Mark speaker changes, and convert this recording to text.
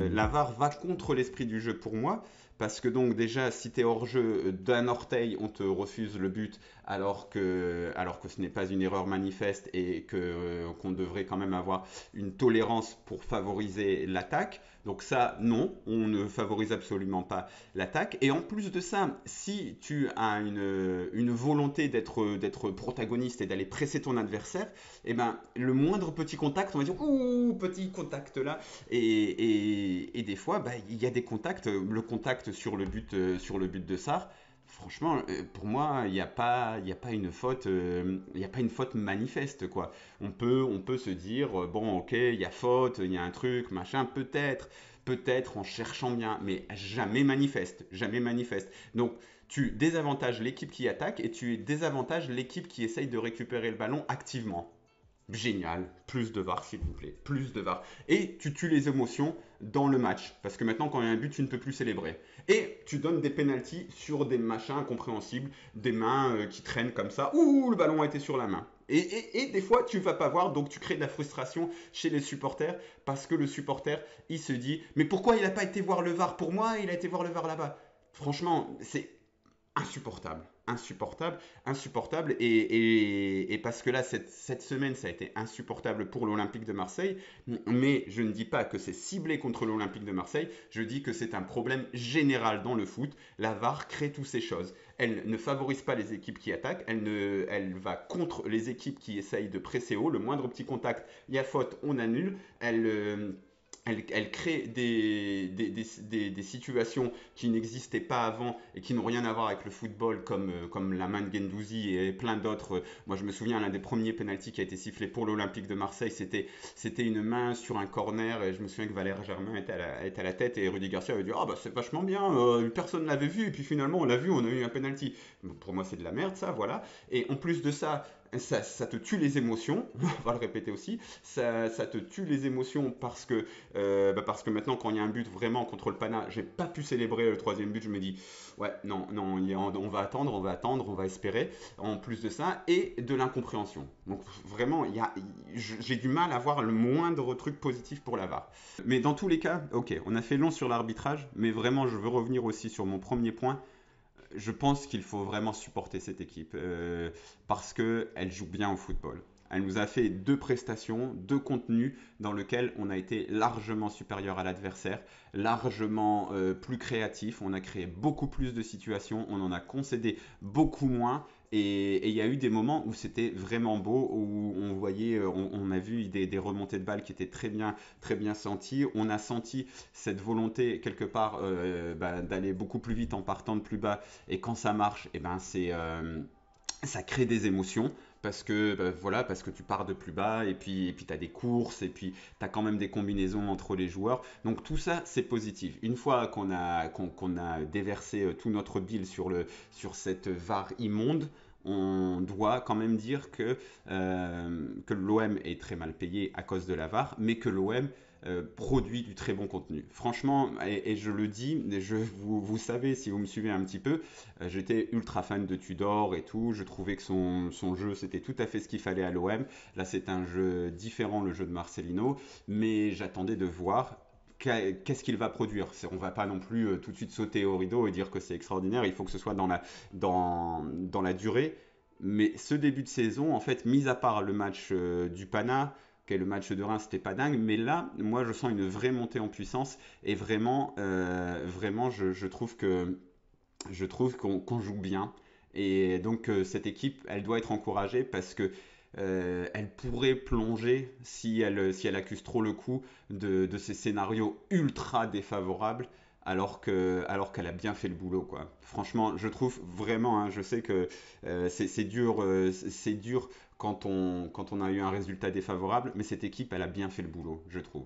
Speaker 1: Euh, l'avare va contre l'esprit du jeu pour moi. Parce que donc déjà, si tu es hors jeu euh, d'un orteil, on te refuse le but alors que, alors que ce n'est pas une erreur manifeste et que euh, qu'on devrait quand même avoir une tolérance pour favoriser l'attaque. Donc ça, non, on ne favorise absolument pas l'attaque. Et en plus de ça, si tu as une, une volonté d'être d'être protagoniste et d'aller presser ton adversaire, eh ben le moindre petit contact, on va dire ouh petit contact là, et et, des fois, bah, il y a des contacts. Le contact sur le but, euh, sur le but de Sar, franchement, euh, pour moi, il n'y a, pas, a pas une faute, euh, a pas une faute manifeste. Quoi. On, peut, on peut se dire, bon, ok, il y a faute, il y a un truc, machin, peut-être, peut-être en cherchant bien, mais jamais manifeste, jamais manifeste. Donc, tu désavantages l'équipe qui attaque et tu désavantages l'équipe qui essaye de récupérer le ballon activement. Génial, plus de VAR s'il vous plaît, plus de VAR. Et tu tues les émotions dans le match, parce que maintenant quand il y a un but, tu ne peux plus célébrer. Et tu donnes des pénalties sur des machins incompréhensibles, des mains euh, qui traînent comme ça, ouh, le ballon a été sur la main. Et, des fois, tu vas pas voir, donc tu crées de la frustration chez les supporters, parce que le supporter, il se dit, mais pourquoi il n'a pas été voir le VAR pour moi, il a été voir le VAR là-bas Franchement, c'est insupportable, insupportable, insupportable. Et, parce que là, cette, semaine, ça a été insupportable pour l'Olympique de Marseille. Mais je ne dis pas que c'est ciblé contre l'Olympique de Marseille. Je dis que c'est un problème général dans le foot. La VAR crée toutes ces choses. Elle ne favorise pas les équipes qui attaquent. Elle, ne, elle va contre les équipes qui essayent de presser haut. Le moindre petit contact, il y a faute, on annule. Elle. Euh, elle, crée des, situations qui n'existaient pas avant et qui n'ont rien à voir avec le football, comme, euh, la main de Gendouzi et plein d'autres. Moi, je me souviens, l'un des premiers pénaltys qui a été sifflé pour l'Olympique de Marseille, c'était, une main sur un corner. Et je me souviens que Valère Germain était à la, tête et Rudy Garcia avait dit Ah, bah c'est vachement bien, euh, personne ne l'avait vu. Et puis finalement, on l'a vu, on a eu un penalty. Pour moi, c'est de la merde, ça, voilà. Et en plus de ça, ça, te tue les émotions, on va le répéter aussi, ça, te tue les émotions parce que, euh, bah parce que maintenant quand il y a un but vraiment contre le Pana, j'ai pas pu célébrer le troisième but, je me dis ouais non, non, on va attendre, on va attendre, on va espérer, en plus de ça, et de l'incompréhension. Donc vraiment, j'ai du mal à voir le moindre truc positif pour la Mais dans tous les cas, ok, on a fait long sur l'arbitrage, mais vraiment je veux revenir aussi sur mon premier point, je pense qu'il faut vraiment supporter cette équipe euh, parce qu'elle joue bien au football. Elle nous a fait deux prestations, deux contenus dans lesquels on a été largement supérieur à l'adversaire, largement euh, plus créatif, on a créé beaucoup plus de situations, on en a concédé beaucoup moins et il y a eu des moments où c'était vraiment beau, où on voyait, euh, on, a vu des, remontées de balles qui étaient très bien, très bien senties. On a senti cette volonté quelque part euh, bah, d'aller beaucoup plus vite en partant de plus bas. Et quand ça marche, et eh ben euh, ça crée des émotions parce que bah, voilà parce que tu pars de plus bas et puis et puis tu as des courses et puis tu as quand même des combinaisons entre les joueurs. Donc tout ça c'est positif. Une fois qu'on a a déversé tout notre bill sur le sur cette var immonde, on doit quand même dire que, euh, que l'OM est très mal payé à cause de la VAR, mais que l'OM euh, produit du très bon contenu. Franchement, et, je le dis, je, vous, savez si vous me suivez un petit peu, euh, j'étais ultra fan de Tudor et tout, je trouvais que son, son jeu c'était tout à fait ce qu'il fallait à l'OM. Là c'est un jeu différent, le jeu de Marcelino, mais j'attendais de voir qu'est-ce qu'il va produire. On ne va pas non plus euh, tout de suite sauter au rideau et dire que c'est extraordinaire, il faut que ce soit dans la, dans, dans la durée. Mais ce début de saison, en fait, mis à part le match euh, du Pana, est le match de Reims, c'était pas dingue, mais là, moi, je sens une vraie montée en puissance et vraiment, euh, vraiment, je, trouve que je trouve qu'on joue bien. Et donc, cette équipe, elle doit être encouragée parce que euh, elle pourrait plonger, euh, si elle, accuse trop le coup, de, ces scénarios ultra défavorables, alors qu'elle a bien fait le boulot. Franchement, je trouve vraiment, hein, je sais que euh, c'est dur, c'est dur quand on, quand on a eu un résultat défavorable, mais cette équipe, elle a bien fait le boulot, je trouve.